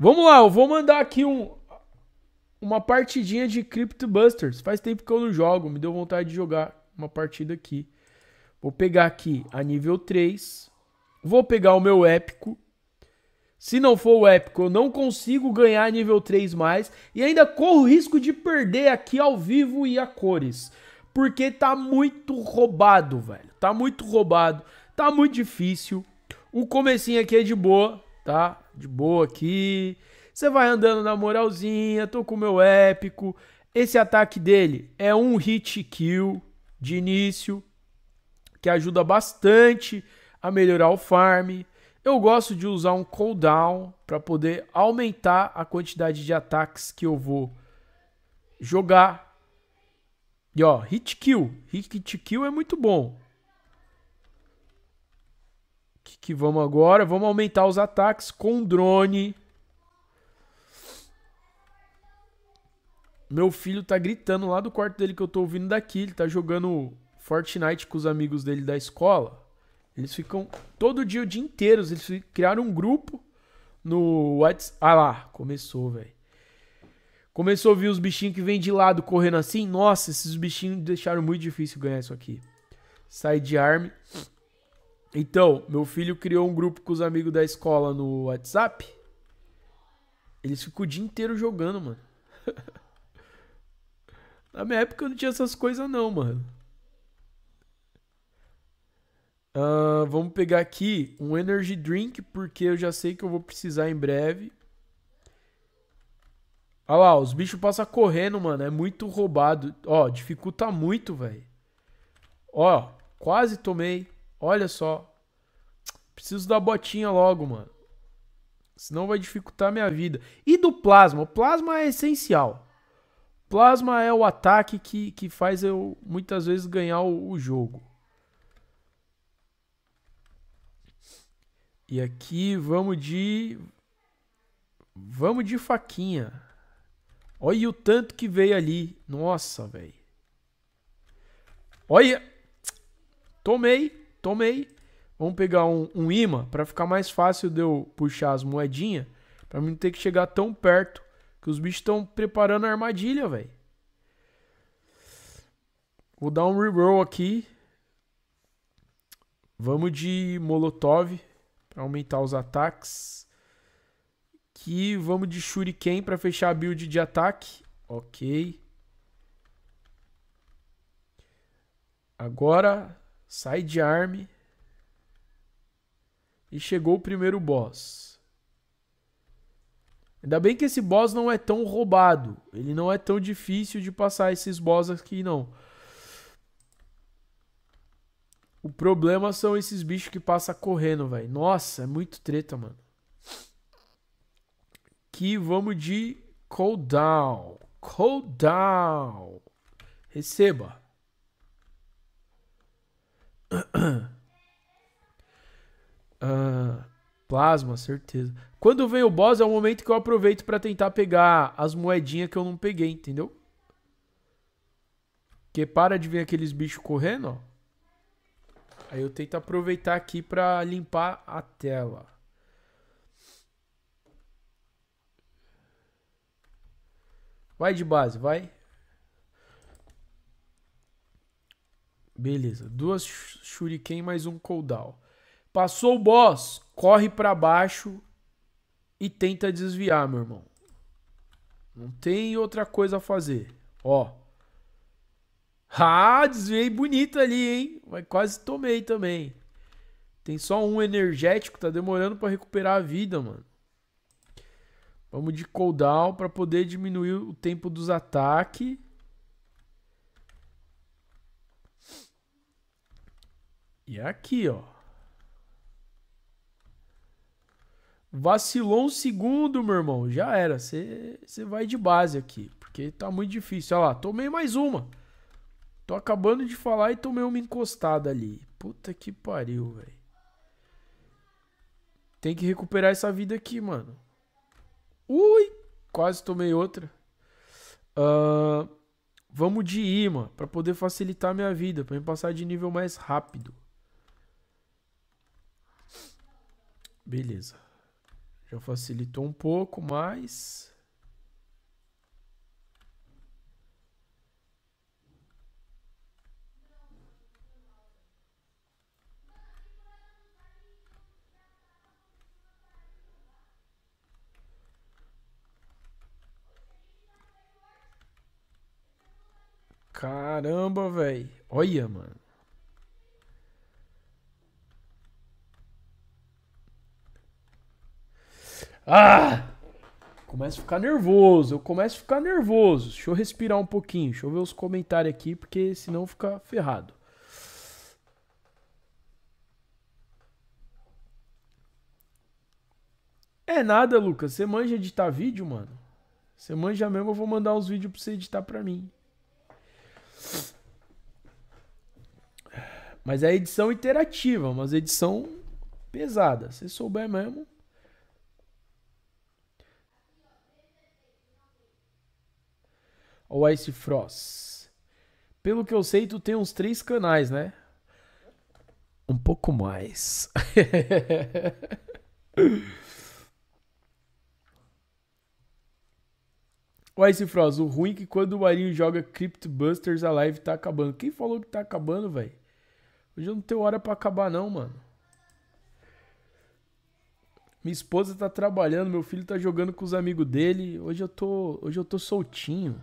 Vamos lá, eu vou mandar aqui um, uma partidinha de Crypto Busters. Faz tempo que eu não jogo, me deu vontade de jogar uma partida aqui. Vou pegar aqui a nível 3. Vou pegar o meu épico. Se não for o épico, eu não consigo ganhar nível 3 mais. E ainda corro o risco de perder aqui ao vivo e a cores. Porque tá muito roubado, velho. Tá muito roubado. Tá muito difícil. O comecinho aqui é de boa tá? De boa aqui. Você vai andando na moralzinha, tô com o meu épico. Esse ataque dele é um hit kill de início, que ajuda bastante a melhorar o farm. Eu gosto de usar um cooldown para poder aumentar a quantidade de ataques que eu vou jogar. E ó, hit kill. Hit kill é muito bom que, que vamos agora? Vamos aumentar os ataques com drone. Meu filho tá gritando lá do quarto dele que eu tô ouvindo daqui. Ele tá jogando Fortnite com os amigos dele da escola. Eles ficam todo dia, o dia inteiro. Eles criaram um grupo no WhatsApp. Ah lá, começou, velho. Começou a vir os bichinhos que vêm de lado correndo assim. Nossa, esses bichinhos deixaram muito difícil ganhar isso aqui. Sai de arme. Então, meu filho criou um grupo com os amigos da escola no WhatsApp. Eles ficam o dia inteiro jogando, mano. Na minha época eu não tinha essas coisas, não, mano. Uh, vamos pegar aqui um energy drink, porque eu já sei que eu vou precisar em breve. Olha lá, os bichos passam correndo, mano. É muito roubado. Ó, dificulta muito, velho. Ó, quase tomei. Olha só. Preciso da botinha logo, mano. Senão vai dificultar minha vida. E do plasma? O plasma é essencial. Plasma é o ataque que, que faz eu muitas vezes ganhar o, o jogo. E aqui vamos de. Vamos de faquinha. Olha o tanto que veio ali. Nossa, velho. Olha. Tomei tomei. Vamos pegar um, um imã para ficar mais fácil de eu puxar as moedinhas. Pra mim não ter que chegar tão perto. Que os bichos estão preparando a armadilha, velho. Vou dar um reroll aqui. Vamos de Molotov para aumentar os ataques. Aqui vamos de Shuriken para fechar a build de ataque. Ok. Agora Sai de arme. E chegou o primeiro boss. Ainda bem que esse boss não é tão roubado. Ele não é tão difícil de passar esses boss aqui, não. O problema são esses bichos que passam correndo, velho. Nossa, é muito treta, mano. Que vamos de cooldown. Cooldown. Receba. Ah, plasma, certeza. Quando vem o boss é o momento que eu aproveito para tentar pegar as moedinhas que eu não peguei, entendeu? Porque para de vir aqueles bichos correndo, ó. Aí eu tento aproveitar aqui para limpar a tela. Vai de base, vai. Beleza, duas shuriken mais um cooldown. Passou o boss, corre para baixo e tenta desviar, meu irmão. Não tem outra coisa a fazer. Ó. Ah, desviei bonito ali, hein? Mas quase tomei também. Tem só um energético, tá demorando para recuperar a vida, mano. Vamos de cooldown para poder diminuir o tempo dos ataques. E é aqui, ó. Vacilou um segundo, meu irmão. Já era. Você vai de base aqui. Porque tá muito difícil. Olha lá, tomei mais uma. Tô acabando de falar e tomei uma encostada ali. Puta que pariu, velho. Tem que recuperar essa vida aqui, mano. Ui! Quase tomei outra. Uh, vamos de imã. para poder facilitar minha vida. para me passar de nível mais rápido. Beleza. Já facilitou um pouco, mas... Caramba, velho. Olha, mano. Ah! Começo a ficar nervoso, eu começo a ficar nervoso. Deixa eu respirar um pouquinho, deixa eu ver os comentários aqui, porque senão fica ferrado. É nada, Lucas. Você manja editar vídeo, mano? Você manja mesmo, eu vou mandar uns vídeos pra você editar pra mim. Mas é edição interativa, mas edição pesada. Se souber mesmo. O Ice Frost? Pelo que eu sei, tu tem uns três canais, né? Um pouco mais. o Ice Frost, o ruim é que quando o Marinho joga Crypt Busters, a live tá acabando. Quem falou que tá acabando, velho? Hoje eu não tenho hora para acabar, não, mano. Minha esposa tá trabalhando, meu filho tá jogando com os amigos dele. Hoje eu tô, hoje eu tô soltinho.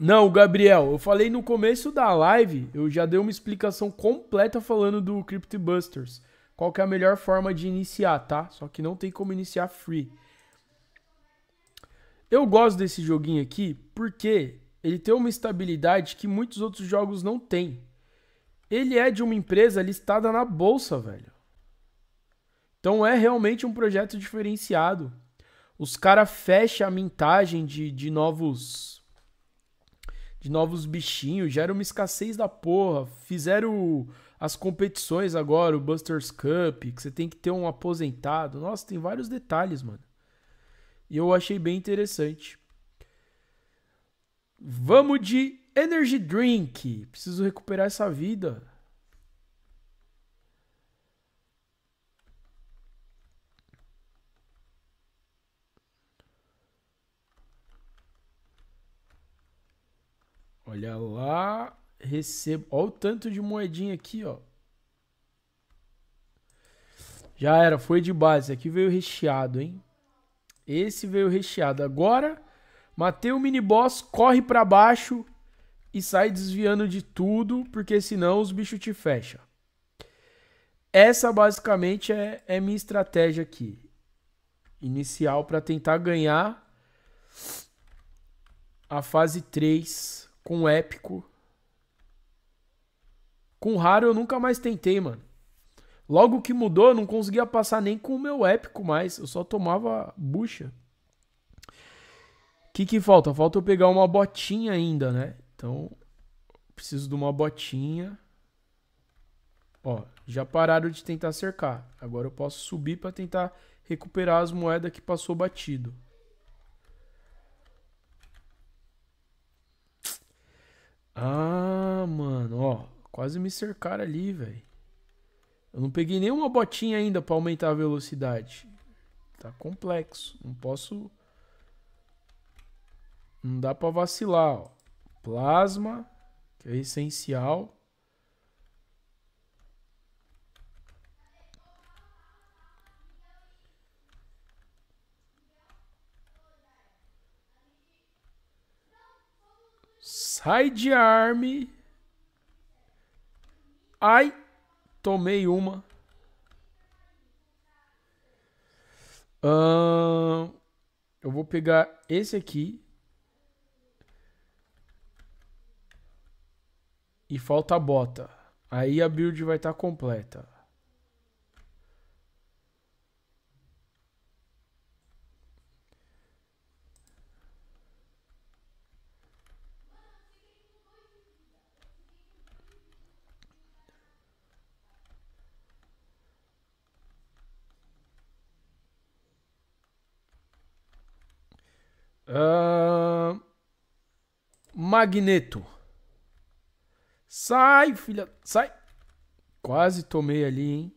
Não, Gabriel, eu falei no começo da live, eu já dei uma explicação completa falando do CryptoBusters. Qual que é a melhor forma de iniciar, tá? Só que não tem como iniciar free. Eu gosto desse joguinho aqui porque ele tem uma estabilidade que muitos outros jogos não têm. Ele é de uma empresa listada na bolsa, velho. Então é realmente um projeto diferenciado. Os caras fecham a mintagem de, de novos de novos bichinhos, gera uma escassez da porra. Fizeram as competições agora, o Busters Cup, que você tem que ter um aposentado. Nossa, tem vários detalhes, mano. E eu achei bem interessante. Vamos de Energy Drink. Preciso recuperar essa vida. Olha lá. Recebo. Olha o tanto de moedinha aqui, ó. Já era, foi de base. Aqui veio recheado, hein? Esse veio recheado. Agora, matei o mini boss, corre para baixo e sai desviando de tudo, porque senão os bichos te fecham. Essa basicamente é, é minha estratégia aqui. Inicial para tentar ganhar a fase 3 com épico. Com raro eu nunca mais tentei, mano. Logo que mudou, eu não conseguia passar nem com o meu épico mais. Eu só tomava bucha. O que, que falta? Falta eu pegar uma botinha ainda, né? Então, preciso de uma botinha. Ó, já pararam de tentar cercar. Agora eu posso subir para tentar recuperar as moedas que passou batido. Ah, mano, ó. Quase me cercaram ali, velho. Eu não peguei nenhuma botinha ainda pra aumentar a velocidade. Tá complexo. Não posso... Não dá pra vacilar, ó. Plasma, que é essencial. Side Arm. Ai, tomei uma. Uh, eu vou pegar esse aqui. E falta a bota. Aí a build vai estar tá completa. Magneto. Sai, filha. Sai. Quase tomei ali, hein?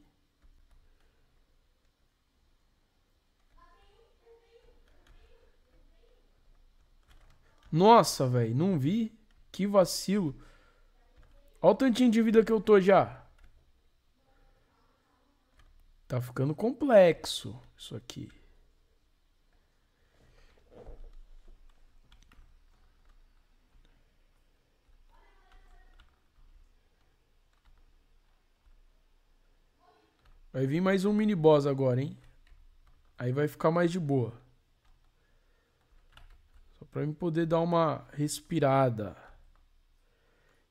Nossa, velho. Não vi. Que vacilo. Olha o tantinho de vida que eu tô já. Tá ficando complexo isso aqui. Vai vir mais um mini boss agora, hein? Aí vai ficar mais de boa. Só pra eu poder dar uma respirada.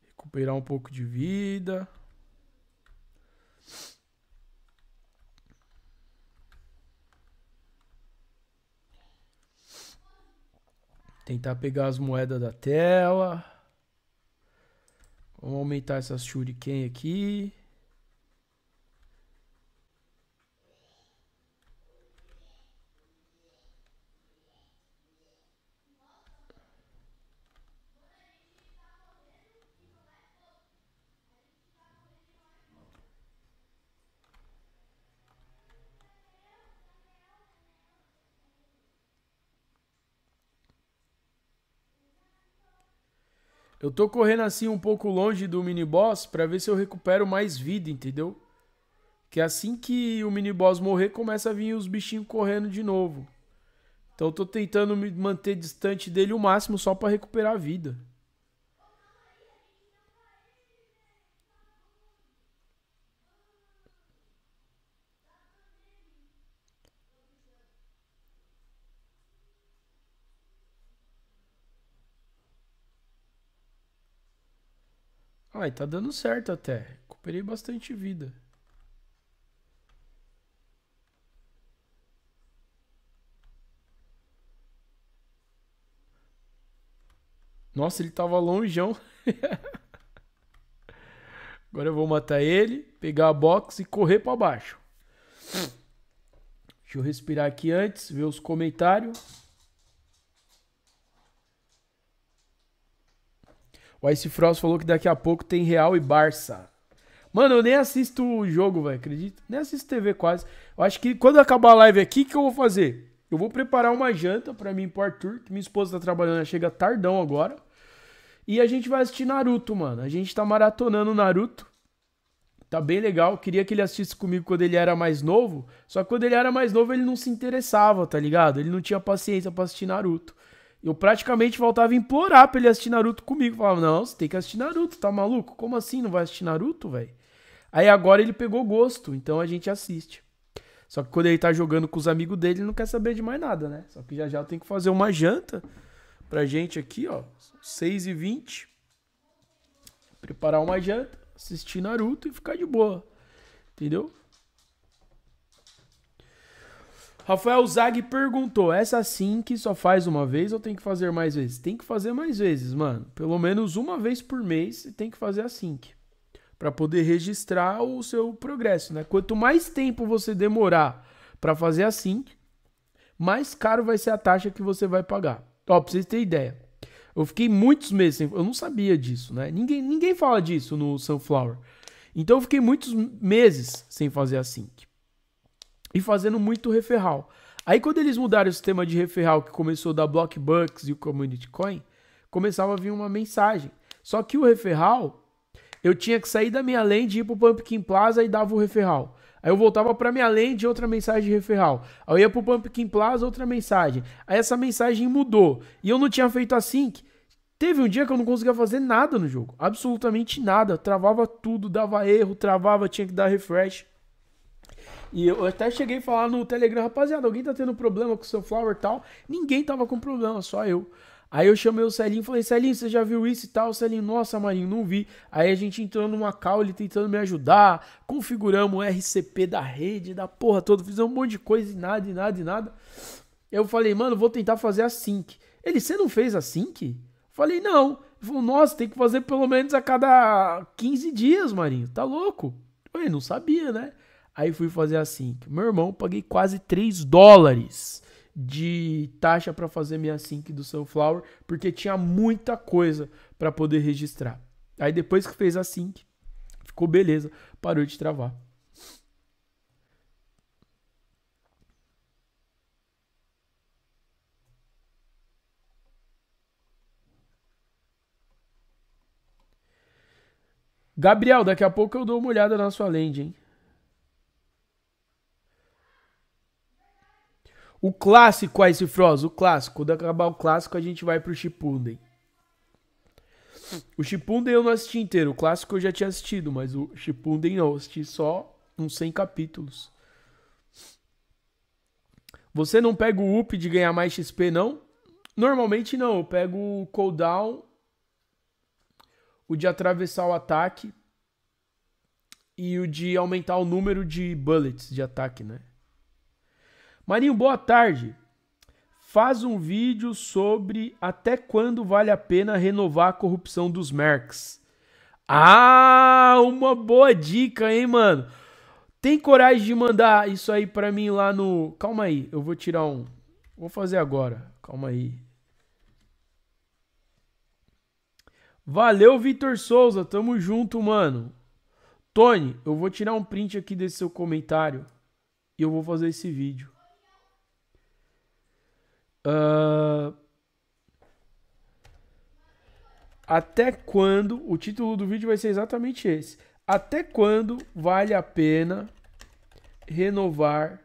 Recuperar um pouco de vida. Tentar pegar as moedas da tela. Vamos aumentar essas shuriken aqui. Eu tô correndo assim um pouco longe do mini boss para ver se eu recupero mais vida, entendeu? Que assim que o mini boss morrer, começa a vir os bichinhos correndo de novo. Então eu tô tentando me manter distante dele o máximo só para recuperar a vida. Ah, tá dando certo até. Recuperei bastante vida. Nossa, ele tava longeão. Agora eu vou matar ele, pegar a box e correr para baixo. Deixa eu respirar aqui antes, ver os comentários. O Ice Frost falou que daqui a pouco tem Real e Barça. Mano, eu nem assisto o jogo, velho, acredito. Nem assisto TV quase. Eu acho que quando acabar a live aqui, o que eu vou fazer? Eu vou preparar uma janta para mim e pro Arthur, que minha esposa tá trabalhando, ela chega tardão agora. E a gente vai assistir Naruto, mano. A gente tá maratonando Naruto. Tá bem legal. Queria que ele assistisse comigo quando ele era mais novo. Só que quando ele era mais novo, ele não se interessava, tá ligado? Ele não tinha paciência pra assistir Naruto eu praticamente voltava a implorar pra ele assistir Naruto comigo. Falava, não, você tem que assistir Naruto, tá maluco? Como assim? Não vai assistir Naruto, velho? Aí agora ele pegou gosto, então a gente assiste. Só que quando ele tá jogando com os amigos dele, ele não quer saber de mais nada, né? Só que já já eu tenho que fazer uma janta pra gente aqui, ó. 6h20. Preparar uma janta, assistir Naruto e ficar de boa. Entendeu? Rafael Zag perguntou: essa sim que só faz uma vez ou tem que fazer mais vezes? Tem que fazer mais vezes, mano. Pelo menos uma vez por mês você tem que fazer a sync. para poder registrar o seu progresso, né? Quanto mais tempo você demorar para fazer a sync, mais caro vai ser a taxa que você vai pagar. Ó, pra vocês terem ideia. Eu fiquei muitos meses sem. Eu não sabia disso, né? Ninguém, ninguém fala disso no Sunflower. Então eu fiquei muitos meses sem fazer a sync e fazendo muito referral. Aí quando eles mudaram o sistema de referral que começou da Blockbucks e o Community Coin, começava a vir uma mensagem. Só que o referral, eu tinha que sair da minha land, ir pro Pumpkin Plaza e dava o referral. Aí eu voltava para minha land, outra mensagem de referral. Aí eu ia pro Pumpkin Plaza, outra mensagem. Aí essa mensagem mudou. E eu não tinha feito assim. sync. Teve um dia que eu não conseguia fazer nada no jogo. Absolutamente nada. Travava tudo, dava erro, travava, tinha que dar refresh. E eu até cheguei a falar no Telegram, rapaziada, alguém tá tendo problema com o Sunflower e tal. Ninguém tava com problema, só eu. Aí eu chamei o Celinho e falei, Celinho, você já viu isso e tal? O Celinho, nossa, Marinho, não vi. Aí a gente entrou numa call, ele tentando me ajudar, configuramos o RCP da rede, da porra toda, fizemos um monte de coisa e nada, e nada, e nada. Eu falei, mano, vou tentar fazer a sync. Ele, você não fez a sync? Falei, não. Ele falou, nossa, tem que fazer pelo menos a cada 15 dias, Marinho, tá louco? Eu falei, não sabia, né? Aí fui fazer assim. Meu irmão, paguei quase 3 dólares de taxa para fazer minha sync do Sunflower, porque tinha muita coisa para poder registrar. Aí depois que fez a sync, ficou beleza, parou de travar. Gabriel, daqui a pouco eu dou uma olhada na sua lente, hein? O clássico Ice Frost, o clássico. Quando acabar o clássico, a gente vai pro Shippuden. O Shippuden eu não assisti inteiro. O clássico eu já tinha assistido, mas o Shippuden não. Eu assisti só uns 100 capítulos. Você não pega o up de ganhar mais XP, não? Normalmente não. Eu pego o cooldown, o de atravessar o ataque e o de aumentar o número de bullets de ataque, né? Marinho, boa tarde. Faz um vídeo sobre até quando vale a pena renovar a corrupção dos mercs. Ah, uma boa dica, hein, mano? Tem coragem de mandar isso aí para mim lá no. Calma aí, eu vou tirar um. Vou fazer agora. Calma aí. Valeu, Vitor Souza. Tamo junto, mano. Tony, eu vou tirar um print aqui desse seu comentário e eu vou fazer esse vídeo. Uh, até quando. O título do vídeo vai ser exatamente esse. Até quando vale a pena renovar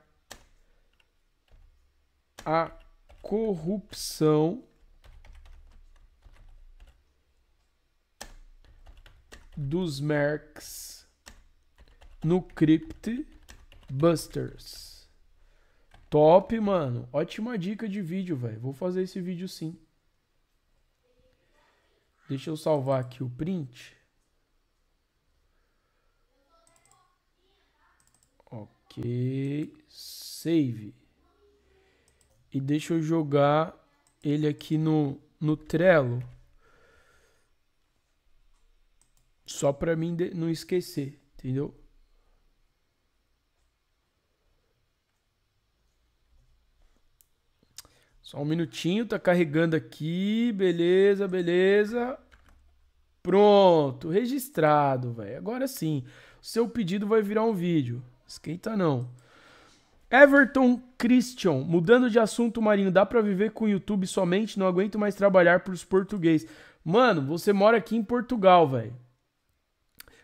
a corrupção dos mercs no Crypt Busters? Top, mano. Ótima dica de vídeo, velho. Vou fazer esse vídeo sim. Deixa eu salvar aqui o print. Ok. Save. E deixa eu jogar ele aqui no, no Trello. Só para mim não esquecer, entendeu? Só um minutinho, tá carregando aqui. Beleza, beleza. Pronto, registrado, velho. Agora sim, seu pedido vai virar um vídeo. Esquenta não. Everton Christian, mudando de assunto, Marinho, dá para viver com o YouTube somente? Não aguento mais trabalhar pros português. Mano, você mora aqui em Portugal, velho.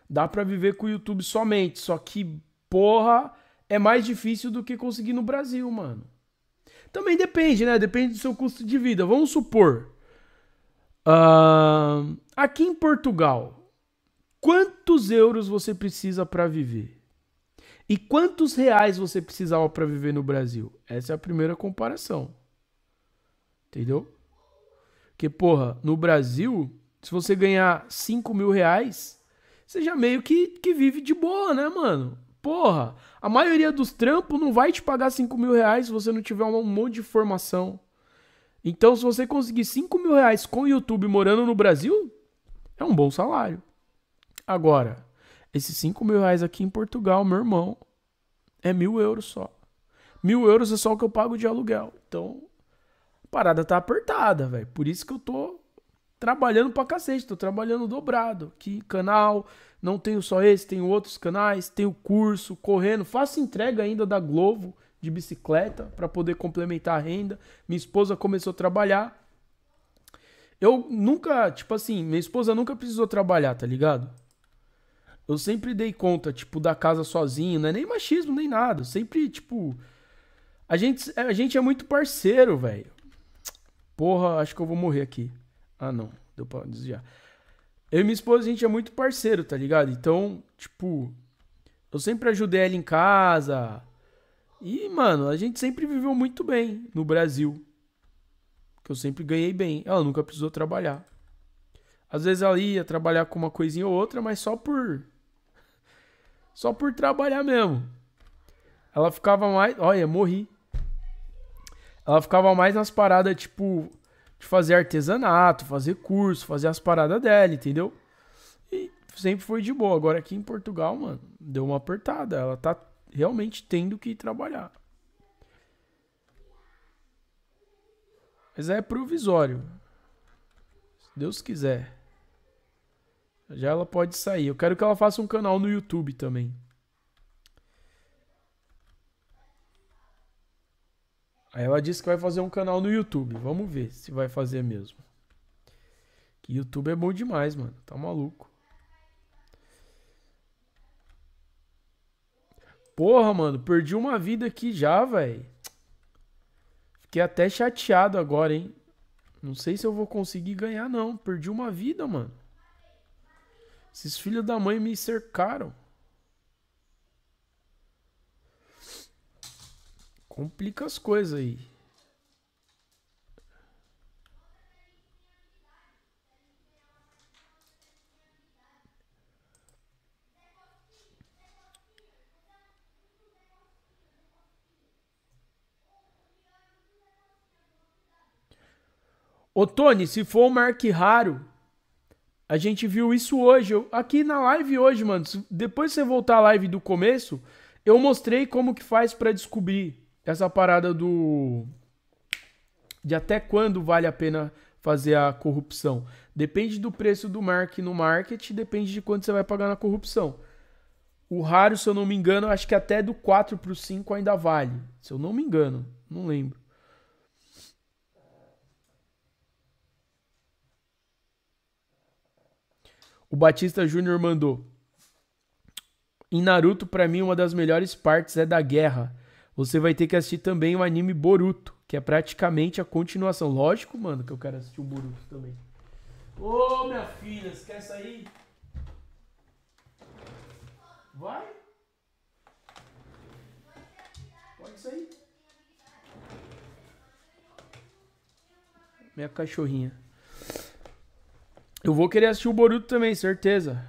Dá para viver com o YouTube somente, só que porra, é mais difícil do que conseguir no Brasil, mano. Também depende, né? Depende do seu custo de vida. Vamos supor. Uh, aqui em Portugal, quantos euros você precisa para viver? E quantos reais você precisava para viver no Brasil? Essa é a primeira comparação. Entendeu? Porque, porra, no Brasil, se você ganhar 5 mil reais, você já meio que, que vive de boa, né, mano? Porra, a maioria dos trampos não vai te pagar 5 mil reais se você não tiver um monte de formação. Então, se você conseguir 5 mil reais com o YouTube morando no Brasil, é um bom salário. Agora, esses 5 mil reais aqui em Portugal, meu irmão, é mil euros só. Mil euros é só o que eu pago de aluguel. Então, a parada tá apertada, velho. Por isso que eu tô trabalhando pra cacete, tô trabalhando dobrado. Que canal, não tenho só esse, tenho outros canais, tenho curso, correndo, faço entrega ainda da Globo de bicicleta para poder complementar a renda. Minha esposa começou a trabalhar. Eu nunca, tipo assim, minha esposa nunca precisou trabalhar, tá ligado? Eu sempre dei conta, tipo, da casa sozinho, não é nem machismo, nem nada. Sempre, tipo. A gente, a gente é muito parceiro, velho. Porra, acho que eu vou morrer aqui. Ah, não. Deu pra desviar. Eu e minha esposa, a gente é muito parceiro, tá ligado? Então, tipo, eu sempre ajudei ela em casa. E, mano, a gente sempre viveu muito bem no Brasil. Que eu sempre ganhei bem. Ela nunca precisou trabalhar. Às vezes ela ia trabalhar com uma coisinha ou outra, mas só por. Só por trabalhar mesmo. Ela ficava mais. Olha, morri. Ela ficava mais nas paradas, tipo, de fazer artesanato, fazer curso, fazer as paradas dela, entendeu? E sempre foi de boa. Agora aqui em Portugal, mano, deu uma apertada. Ela tá realmente tendo que trabalhar. Mas é provisório. Se Deus quiser. Já ela pode sair. Eu quero que ela faça um canal no YouTube também. Aí ela disse que vai fazer um canal no YouTube. Vamos ver se vai fazer mesmo. Que YouTube é bom demais, mano. Tá maluco. Porra, mano, perdi uma vida aqui já, velho. Fiquei até chateado agora, hein? Não sei se eu vou conseguir ganhar, não. Perdi uma vida, mano. Esses filhos da mãe me cercaram. Complica as coisas aí. Ô Tony, se for um Mark raro, a gente viu isso hoje, eu, aqui na live hoje, mano. depois você voltar à live do começo, eu mostrei como que faz para descobrir essa parada do. de até quando vale a pena fazer a corrupção. Depende do preço do mark no market, depende de quanto você vai pagar na corrupção. O raro, se eu não me engano, acho que até do 4 para o 5 ainda vale. Se eu não me engano, não lembro. O Batista Júnior mandou. Em Naruto, para mim, uma das melhores partes é da guerra você vai ter que assistir também o anime Boruto, que é praticamente a continuação. Lógico, mano, que eu quero assistir o Boruto também. Ô, oh, minha filha, você quer sair? Vai? Pode sair. Minha cachorrinha. Eu vou querer assistir o Boruto também, certeza.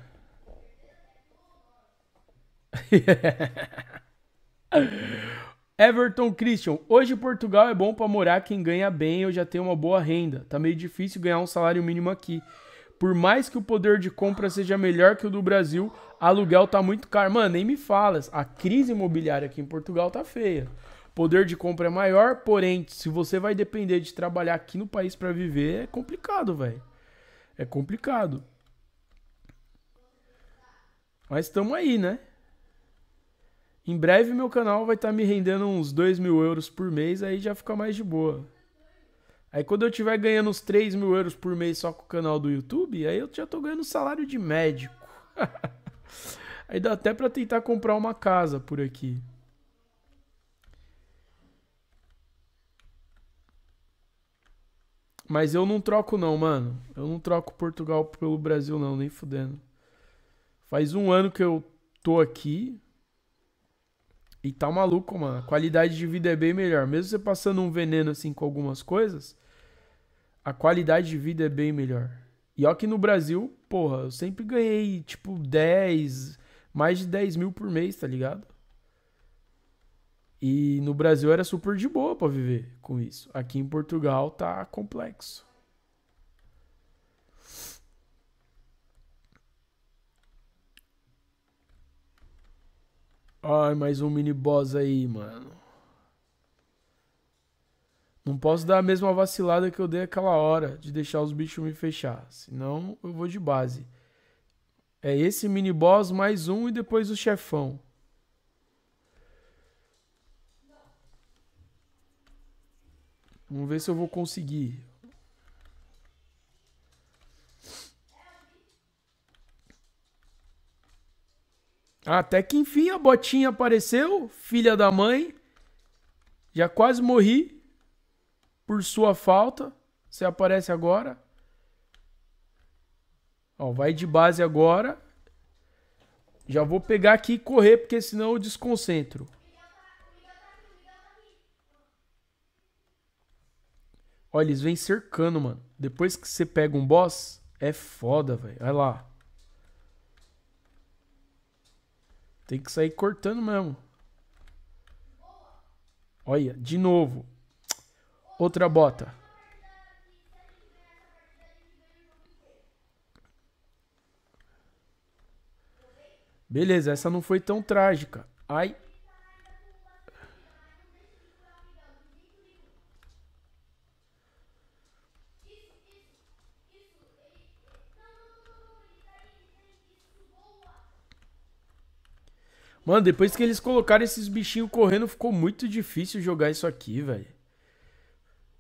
Everton Christian, hoje Portugal é bom para morar quem ganha bem ou já tem uma boa renda. Tá meio difícil ganhar um salário mínimo aqui. Por mais que o poder de compra seja melhor que o do Brasil, aluguel tá muito caro. Mano, nem me falas. A crise imobiliária aqui em Portugal tá feia. Poder de compra é maior, porém, se você vai depender de trabalhar aqui no país para viver, é complicado, velho. É complicado. Mas estamos aí, né? Em breve meu canal vai estar tá me rendendo uns 2 mil euros por mês, aí já fica mais de boa. Aí quando eu tiver ganhando uns 3 mil euros por mês só com o canal do YouTube, aí eu já tô ganhando salário de médico. aí dá até para tentar comprar uma casa por aqui. Mas eu não troco não, mano. Eu não troco Portugal pelo Brasil não, nem fudendo. Faz um ano que eu tô aqui. E tá maluco, mano. A qualidade de vida é bem melhor. Mesmo você passando um veneno assim com algumas coisas, a qualidade de vida é bem melhor. E ó que no Brasil, porra, eu sempre ganhei tipo 10, mais de 10 mil por mês, tá ligado? E no Brasil era super de boa para viver com isso. Aqui em Portugal tá complexo. Ai, mais um mini boss aí, mano. Não posso dar a mesma vacilada que eu dei aquela hora de deixar os bichos me fechar. Senão eu vou de base. É esse mini boss mais um e depois o chefão. Vamos ver se eu vou conseguir. Até que enfim a botinha apareceu, filha da mãe. Já quase morri por sua falta. Você aparece agora. Ó, vai de base agora. Já vou pegar aqui e correr, porque senão eu desconcentro. Olha eles vêm cercando, mano. Depois que você pega um boss, é foda, velho. Olha lá. Tem que sair cortando mesmo. Olha, de novo. Outra bota. Beleza, essa não foi tão trágica. Ai, Mano, depois que eles colocaram esses bichinhos correndo, ficou muito difícil jogar isso aqui, velho.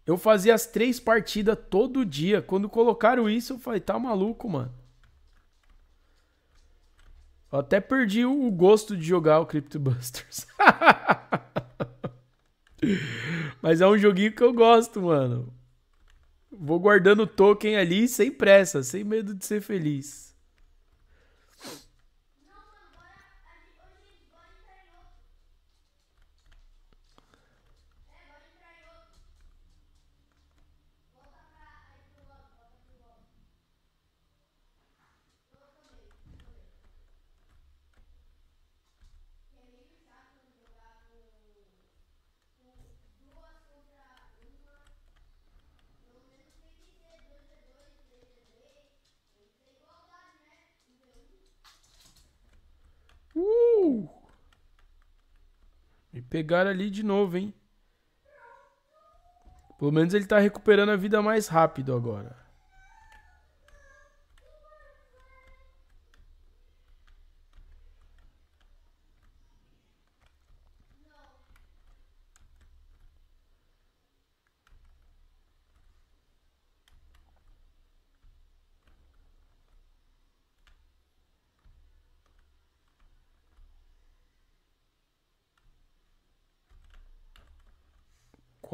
Eu fazia as três partidas todo dia. Quando colocaram isso, eu falei, tá maluco, mano. Eu até perdi o gosto de jogar o Crypto Busters. Mas é um joguinho que eu gosto, mano. Vou guardando o token ali sem pressa, sem medo de ser feliz. Pegaram ali de novo, hein? Pelo menos ele tá recuperando a vida mais rápido agora.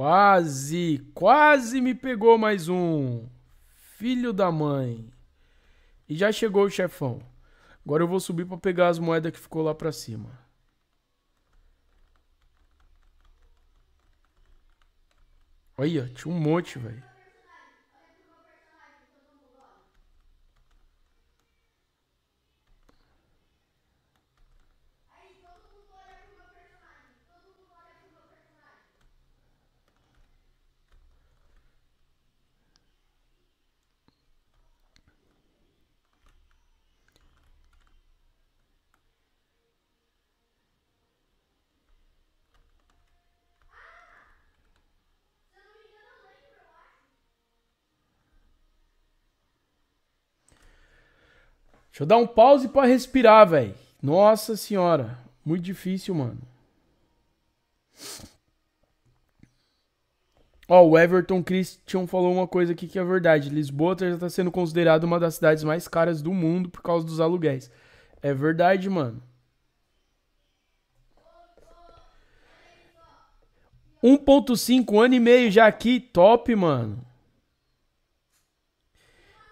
Quase, quase me pegou mais um. Filho da mãe. E já chegou o chefão. Agora eu vou subir para pegar as moedas que ficou lá para cima. Olha, tinha um monte, velho. Deixa eu dar um pause para respirar, velho. Nossa senhora, muito difícil, mano. Ó, oh, o Everton Christian falou uma coisa aqui que é verdade. Lisboa tá, já está sendo considerada uma das cidades mais caras do mundo por causa dos aluguéis. É verdade, mano. 1.5 ano e meio já aqui, top, mano.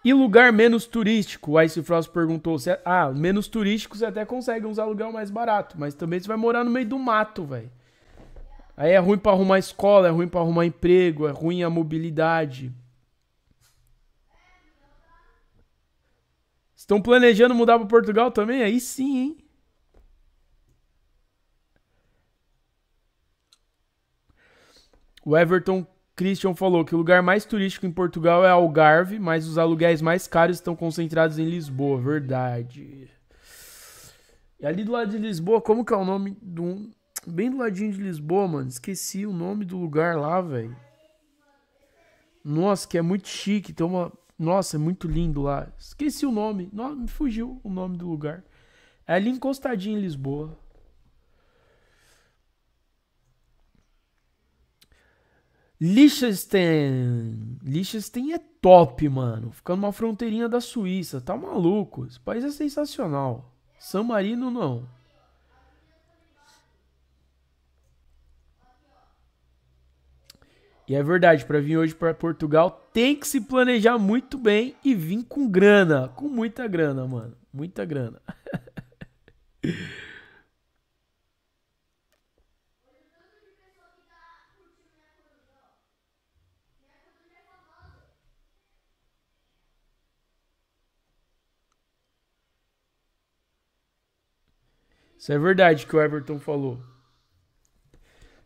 E lugar menos turístico? O Ice Frost perguntou. Se é, Ah, menos turístico você até consegue uns aluguel mais barato, mas também você vai morar no meio do mato, velho. Aí é ruim para arrumar escola, é ruim para arrumar emprego, é ruim a mobilidade. Estão planejando mudar para Portugal também? Aí sim, hein? O Everton Christian falou que o lugar mais turístico em Portugal é Algarve, mas os aluguéis mais caros estão concentrados em Lisboa. Verdade. E ali do lado de Lisboa, como que é o nome do. Bem do ladinho de Lisboa, mano. Esqueci o nome do lugar lá, velho. Nossa, que é muito chique. Tem uma. Nossa, é muito lindo lá. Esqueci o nome. Não, me fugiu o nome do lugar. É ali encostadinho em Lisboa. Liechtenstein. Liechtenstein é top, mano. Fica numa fronteirinha da Suíça. Tá maluco. Esse país é sensacional. San Marino não. E é verdade, para vir hoje para Portugal tem que se planejar muito bem e vir com grana, com muita grana, mano, muita grana. Isso é verdade que o Everton falou.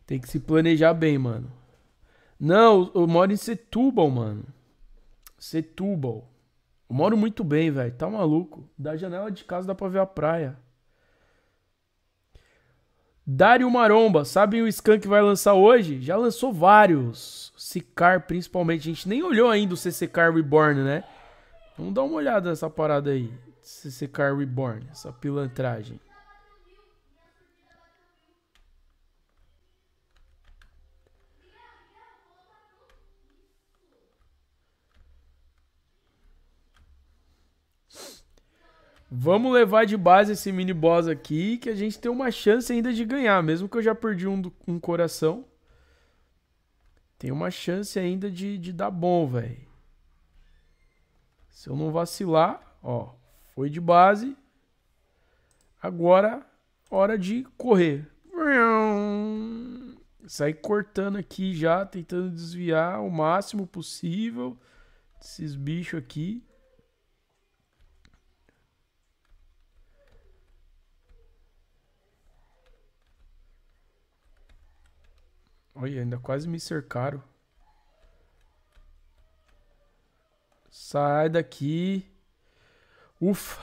Tem que se planejar bem, mano. Não, eu moro em Setúbal, mano. Setúbal. Eu moro muito bem, velho. Tá maluco? Da janela de casa dá pra ver a praia. Dário Maromba, sabem o Scan que vai lançar hoje? Já lançou vários. Sicar, principalmente. A gente nem olhou ainda o CC Car Reborn, né? Vamos dar uma olhada nessa parada aí. CC Car Reborn, essa pilantragem. Vamos levar de base esse mini boss aqui, que a gente tem uma chance ainda de ganhar, mesmo que eu já perdi um, um coração. Tem uma chance ainda de, de dar bom, velho. Se eu não vacilar, ó, foi de base. Agora, hora de correr. Sair cortando aqui já, tentando desviar o máximo possível desses bichos aqui. Olha, ainda quase me cercaram. Sai daqui. Ufa.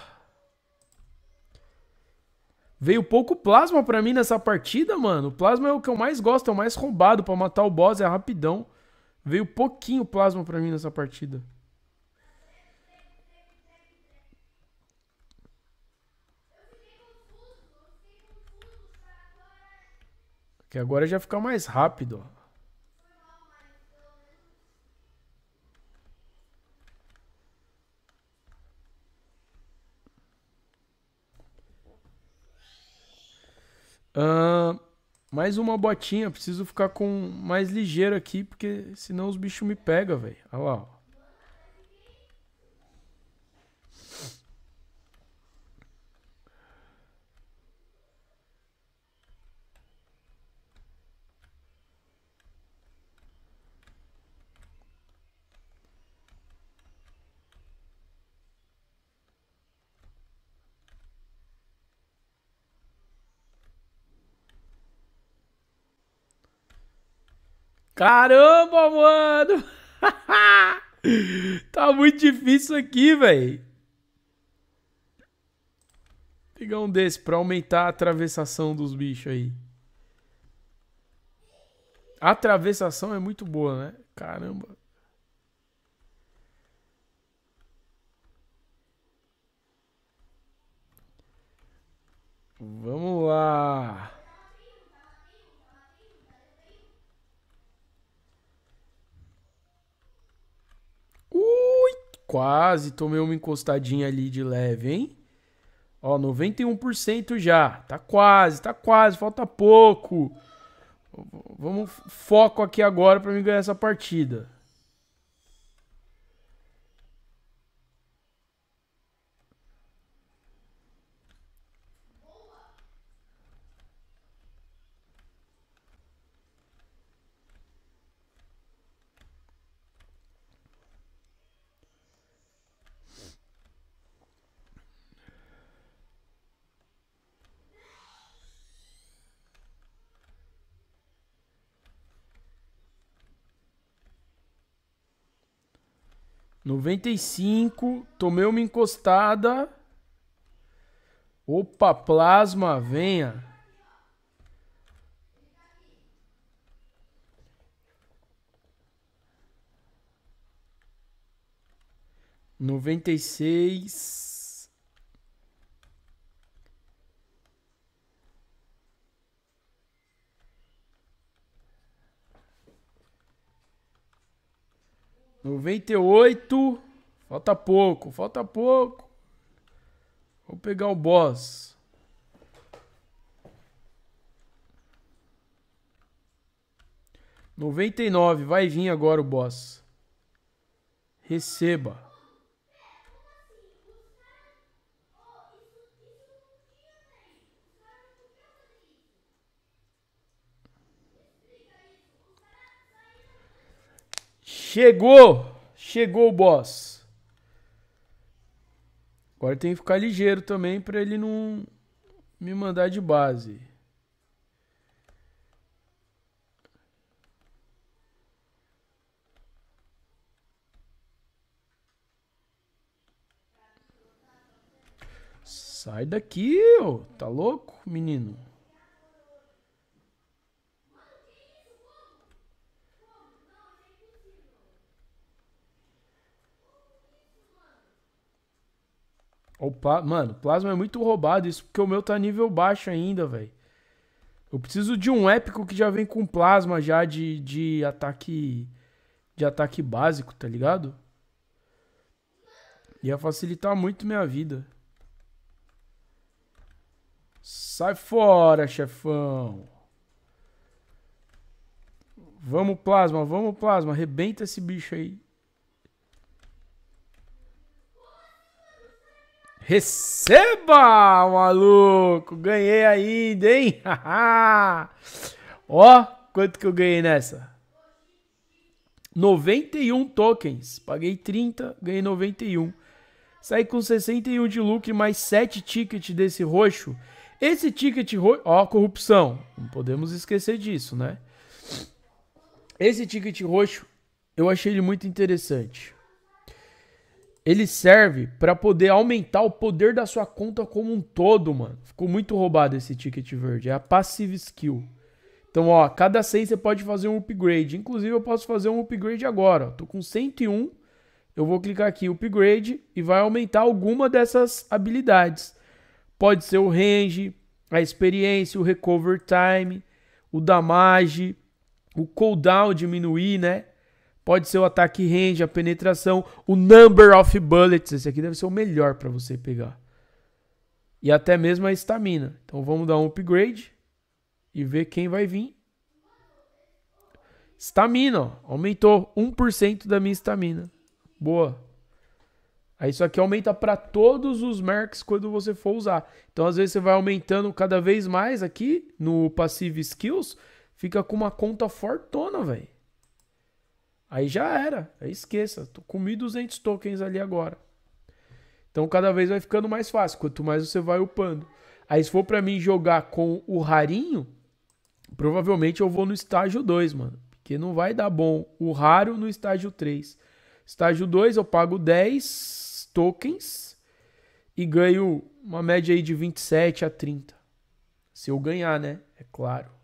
Veio pouco plasma pra mim nessa partida, mano. O plasma é o que eu mais gosto, é o mais roubado pra matar o boss, é rapidão. Veio pouquinho plasma pra mim nessa partida. Que agora já fica mais rápido. Uh, mais uma botinha. Preciso ficar com mais ligeiro aqui, porque senão os bichos me pegam, velho. Olha lá, ó. Caramba, mano! tá muito difícil aqui, velho. Pegar um desse pra aumentar a atravessação dos bichos aí. A atravessação é muito boa, né? Caramba. Vamos lá. Quase tomei uma encostadinha ali de leve, hein? Ó, 91% já. Tá quase, tá quase, falta pouco. Vamos foco aqui agora para me ganhar essa partida. 95, tomei uma encostada. Opa, plasma, venha. Noventa e seis. 98. Falta pouco, falta pouco. Vou pegar o boss. Noventa e nove, vai vir agora o boss. Receba. Chegou! Chegou o boss. Agora tem que ficar ligeiro também para ele não me mandar de base. Sai daqui, ô. Tá louco, menino? Opa, mano, plasma é muito roubado isso, porque o meu tá nível baixo ainda, velho. Eu preciso de um épico que já vem com plasma já de, de ataque de ataque básico, tá ligado? Ia facilitar muito minha vida. Sai fora, chefão. Vamos, plasma, vamos, plasma. Arrebenta esse bicho aí. Receba, maluco! Ganhei ainda, hein? Ó, quanto que eu ganhei nessa? 91 tokens. Paguei 30, ganhei 91. Saí com 61 de lucro mais 7 tickets desse roxo. Esse ticket roxo... Ó, corrupção. Não podemos esquecer disso, né? Esse ticket roxo, eu achei ele muito interessante ele serve para poder aumentar o poder da sua conta como um todo, mano. Ficou muito roubado esse ticket verde. É a passive skill. Então, ó, cada 100 você pode fazer um upgrade. Inclusive, eu posso fazer um upgrade agora. Ó. Tô com 101. Eu vou clicar aqui upgrade e vai aumentar alguma dessas habilidades. Pode ser o range, a experiência, o recover time, o damage, o cooldown diminuir, né? Pode ser o ataque range, a penetração, o number of bullets. Esse aqui deve ser o melhor para você pegar. E até mesmo a estamina. Então vamos dar um upgrade e ver quem vai vir. Estamina, aumentou 1% da minha estamina. Boa. Aí isso aqui aumenta para todos os mercs quando você for usar. Então às vezes você vai aumentando cada vez mais aqui no Passive Skills, fica com uma conta fortona, velho. Aí já era, aí esqueça. Tô com 1.200 tokens ali agora. Então cada vez vai ficando mais fácil, quanto mais você vai upando. Aí se for para mim jogar com o rarinho, provavelmente eu vou no estágio 2, mano. Porque não vai dar bom o raro no estágio 3. Estágio 2 eu pago 10 tokens e ganho uma média aí de 27 a 30. Se eu ganhar, né? É claro.